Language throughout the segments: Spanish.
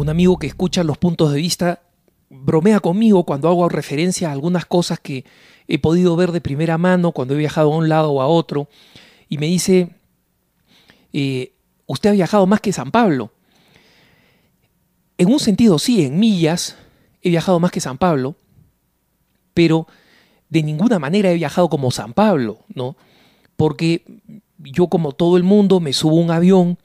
un amigo que escucha los puntos de vista bromea conmigo cuando hago referencia a algunas cosas que he podido ver de primera mano cuando he viajado a un lado o a otro, y me dice, eh, usted ha viajado más que San Pablo. En un sentido, sí, en millas he viajado más que San Pablo, pero de ninguna manera he viajado como San Pablo, ¿no? Porque yo, como todo el mundo, me subo a un avión,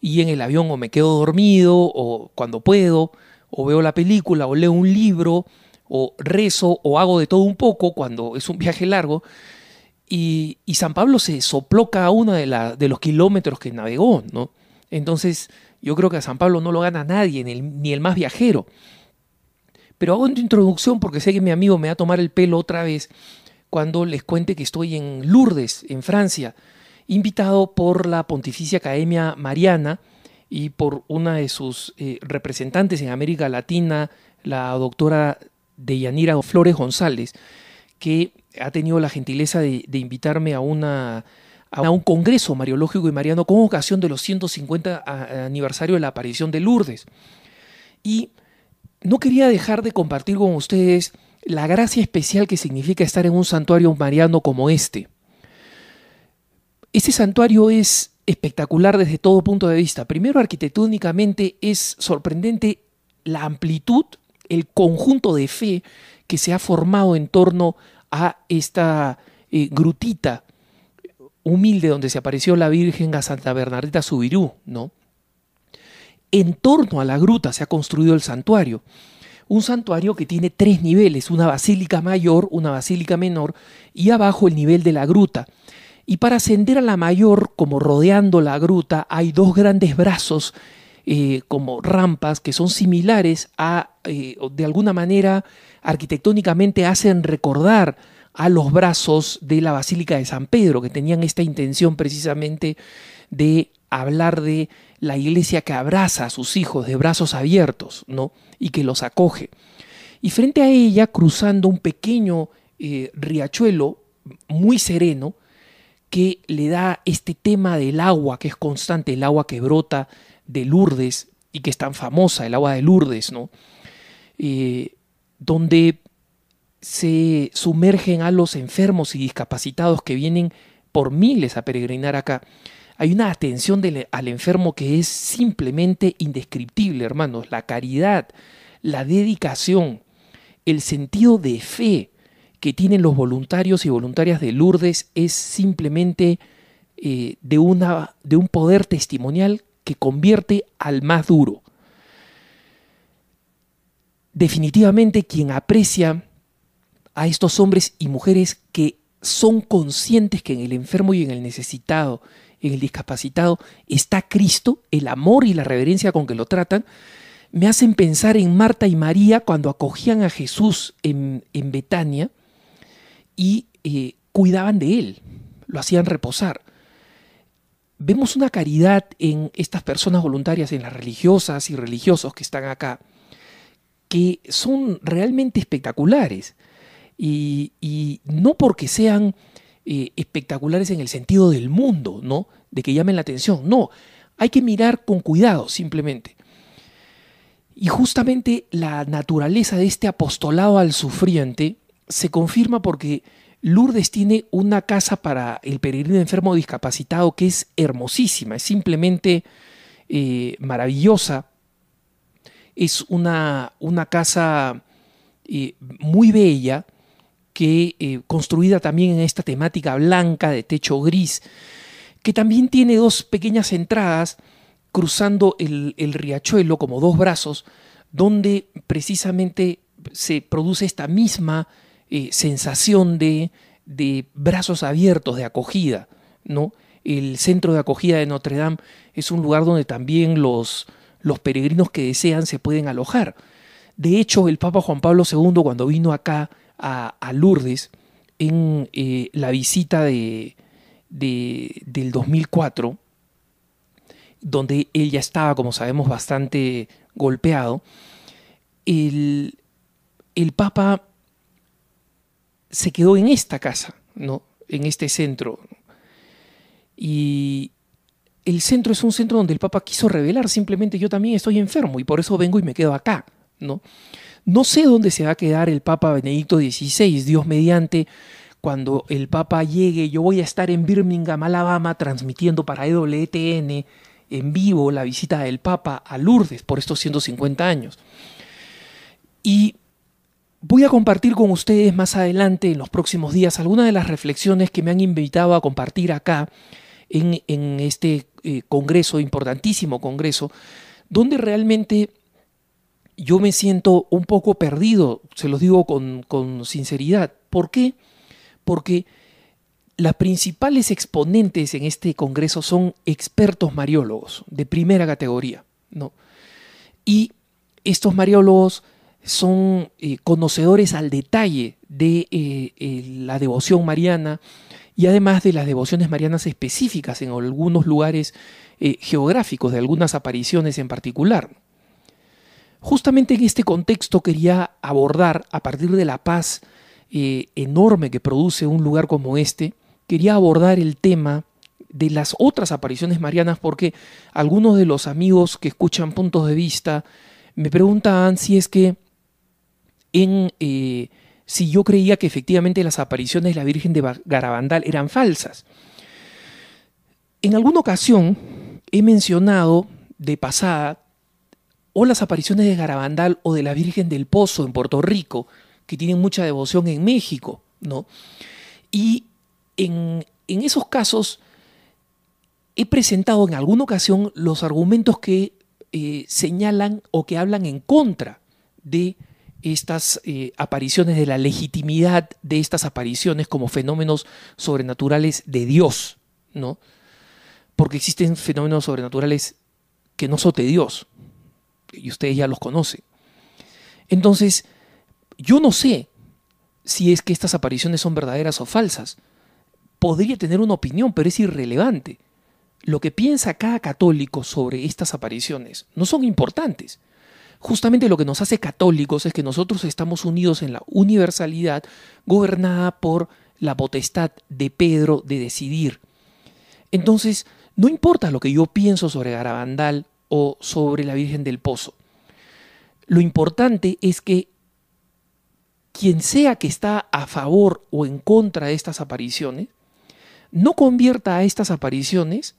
y en el avión o me quedo dormido o cuando puedo, o veo la película o leo un libro o rezo o hago de todo un poco cuando es un viaje largo. Y, y San Pablo se sopló cada uno de, de los kilómetros que navegó, ¿no? Entonces yo creo que a San Pablo no lo gana nadie, ni el, ni el más viajero. Pero hago una introducción porque sé que mi amigo me va a tomar el pelo otra vez cuando les cuente que estoy en Lourdes, en Francia, invitado por la Pontificia Academia Mariana y por una de sus eh, representantes en América Latina, la doctora Deyanira Flores González, que ha tenido la gentileza de, invitarme a un congreso mariológico y mariano con ocasión de los 150 aniversario de la aparición de Lourdes. Y no quería dejar de compartir con ustedes la gracia especial que significa estar en un santuario mariano como este. Este santuario es espectacular desde todo punto de vista. Primero, arquitectónicamente es sorprendente la amplitud, el conjunto de fe que se ha formado en torno a esta eh, grutita humilde donde se apareció la Virgen a Santa Bernardita Subirú, ¿no? En torno a la gruta se ha construido el santuario. Un santuario que tiene tres niveles, una basílica mayor, una basílica menor y abajo el nivel de la gruta. Y para ascender a la mayor, como rodeando la gruta, hay dos grandes brazos eh, como rampas que son similares a, eh, de alguna manera, arquitectónicamente hacen recordar a los brazos de la Basílica de San Pedro, que tenían esta intención precisamente de hablar de la iglesia que abraza a sus hijos de brazos abiertos, ¿no? Y que los acoge. Y frente a ella, cruzando un pequeño eh, riachuelo muy sereno, que le da este tema del agua, que es constante, el agua que brota de Lourdes y que es tan famosa, el agua de Lourdes, ¿no? Eh, donde se sumergen a los enfermos y discapacitados que vienen por miles a peregrinar acá. Hay una atención al enfermo que es simplemente indescriptible, hermanos. La caridad, la dedicación, el sentido de fe, que tienen los voluntarios y voluntarias de Lourdes es simplemente eh, de, una, de un poder testimonial que convierte al más duro. Definitivamente quien aprecia a estos hombres y mujeres que son conscientes que en el enfermo y en el necesitado, en el discapacitado, está Cristo, el amor y la reverencia con que lo tratan, me hacen pensar en Marta y María cuando acogían a Jesús en, en Betania y eh, cuidaban de él, lo hacían reposar. Vemos una caridad en estas personas voluntarias, en las religiosas y religiosos que están acá, que son realmente espectaculares. Y, no porque sean eh, espectaculares en el sentido del mundo, ¿no? De que llamen la atención. No, hay que mirar con cuidado simplemente. Y justamente la naturaleza de este apostolado al sufriente se confirma porque Lourdes tiene una casa para el peregrino enfermo discapacitado que es hermosísima, es simplemente eh, maravillosa. Es una, una casa eh, muy bella que eh, construida también en esta temática blanca de techo gris, que también tiene dos pequeñas entradas cruzando el riachuelo como dos brazos, donde precisamente se produce esta misma eh, sensación de, brazos abiertos, de acogida. ¿no? El centro de acogida de Notre Dame es un lugar donde también los, los peregrinos que desean se pueden alojar. De hecho, el Papa Juan Pablo II, cuando vino acá a, Lourdes, en eh, la visita de, del 2004, donde él ya estaba, como sabemos, bastante golpeado, el, el Papa se quedó en esta casa, ¿no? en este centro. Y el centro es un centro donde el Papa quiso revelar simplemente yo también estoy enfermo y por eso vengo y me quedo acá. ¿no? no sé dónde se va a quedar el Papa Benedicto XVI, Dios mediante. Cuando el Papa llegue, yo voy a estar en Birmingham, Alabama, transmitiendo para EWTN en vivo la visita del Papa a Lourdes por estos 150 años. Y Voy a compartir con ustedes más adelante, en los próximos días, algunas de las reflexiones que me han invitado a compartir acá en, este eh, congreso, importantísimo congreso, donde realmente yo me siento un poco perdido, se los digo con, con sinceridad. ¿Por qué? Porque las principales exponentes en este congreso son expertos mariólogos de primera categoría, ¿no? Y estos mariólogos son eh, conocedores al detalle de eh, eh, la devoción mariana y además de las devociones marianas específicas en algunos lugares geográficos, de algunas apariciones en particular. Justamente en este contexto quería abordar, a partir de la paz enorme que produce un lugar como este, quería abordar el tema de las otras apariciones marianas porque algunos de los amigos que escuchan puntos de vista me preguntan si es que en eh, si yo creía que efectivamente las apariciones de la Virgen de Garabandal eran falsas. En alguna ocasión he mencionado de pasada o las apariciones de Garabandal o de la Virgen del Pozo en Puerto Rico, que tienen mucha devoción en México, ¿no? Y en, esos casos he presentado en alguna ocasión los argumentos que eh, señalan o que hablan en contra de estas eh, apariciones, de la legitimidad de estas apariciones como fenómenos sobrenaturales de Dios, ¿no? Porque existen fenómenos sobrenaturales que no son de Dios, y ustedes ya los conocen. Entonces, yo no sé si es que estas apariciones son verdaderas o falsas. Podría tener una opinión, pero es irrelevante. Lo que piensa cada católico sobre estas apariciones no son importantes justamente lo que nos hace católicos es que nosotros estamos unidos en la universalidad gobernada por la potestad de Pedro de decidir. Entonces, no importa lo que yo pienso sobre Garabandal o sobre la Virgen del Pozo. Lo importante es que quien sea que está a favor o en contra de estas apariciones, no convierta a estas apariciones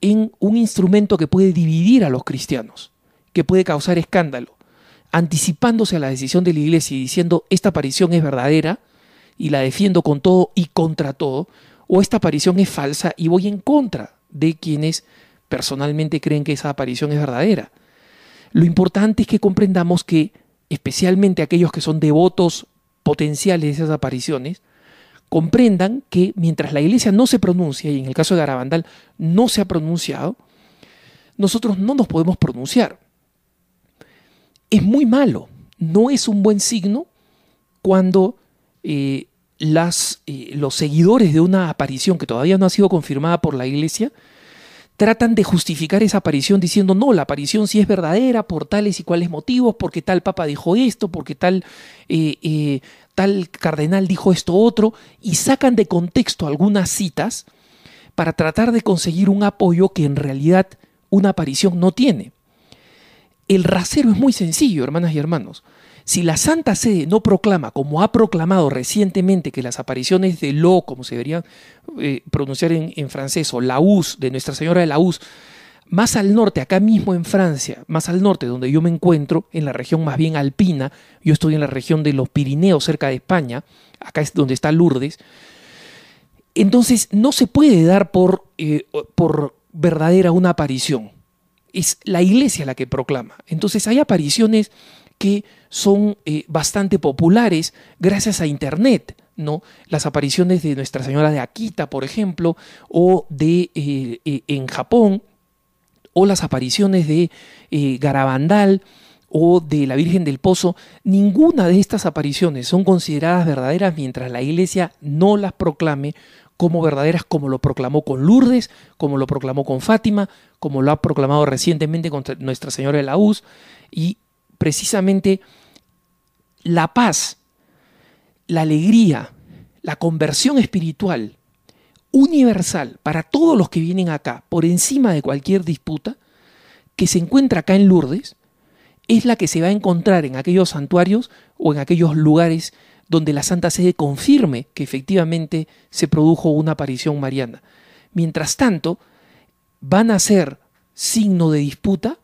en un instrumento que puede dividir a los cristianos que puede causar escándalo, anticipándose a la decisión de la iglesia y diciendo esta aparición es verdadera y la defiendo con todo y contra todo, o esta aparición es falsa y voy en contra de quienes personalmente creen que esa aparición es verdadera. Lo importante es que comprendamos que, especialmente aquellos que son devotos potenciales de esas apariciones, comprendan que mientras la iglesia no se pronuncia, y en el caso de Garabandal no se ha pronunciado, nosotros no nos podemos pronunciar es muy malo. No es un buen signo cuando eh, las, eh, los seguidores de una aparición que todavía no ha sido confirmada por la iglesia tratan de justificar esa aparición diciendo, no, la aparición sí es verdadera por tales y cuales motivos, porque tal papa dijo esto, porque tal, eh, tal cardenal dijo esto otro, y sacan de contexto algunas citas para tratar de conseguir un apoyo que en realidad una aparición no tiene. El rasero es muy sencillo, hermanas y hermanos. Si la Santa Sede no proclama, como ha proclamado recientemente, que las apariciones de Lo, como se debería eh, pronunciar en, francés, o la de Nuestra Señora de la más al norte, acá mismo en Francia, más al norte, donde yo me encuentro, en la región más bien alpina, yo estoy en la región de los Pirineos, cerca de España, acá es donde está Lourdes, entonces no se puede dar por eh, verdadera una aparición es la iglesia la que proclama. Entonces hay apariciones que son eh, bastante populares gracias a Internet. ¿no? Las apariciones de Nuestra Señora de Akita, por ejemplo, o de eh, eh, en Japón, o las apariciones de Garabandal o de la Virgen del Pozo, ninguna de estas apariciones son consideradas verdaderas mientras la Iglesia no las proclame como verdaderas como lo proclamó con Lourdes, como lo proclamó con Fátima, como lo ha proclamado recientemente con Nuestra Señora de la Uz. Y precisamente la paz, la alegría, la conversión espiritual universal para todos los que vienen acá, por encima de cualquier disputa, que se encuentra acá en Lourdes, es la que se va a encontrar en aquellos santuarios o en aquellos lugares donde la Santa Sede confirme que efectivamente se produjo una aparición mariana. Mientras tanto, van a ser signo de disputa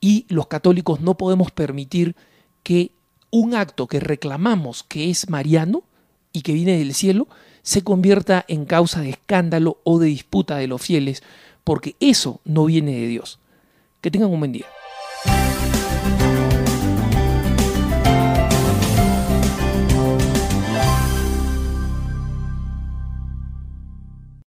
y los católicos no podemos permitir que un acto que reclamamos que es mariano y que viene del cielo se convierta en causa de escándalo o de disputa de los fieles, porque eso no viene de Dios. Que tengan un buen día.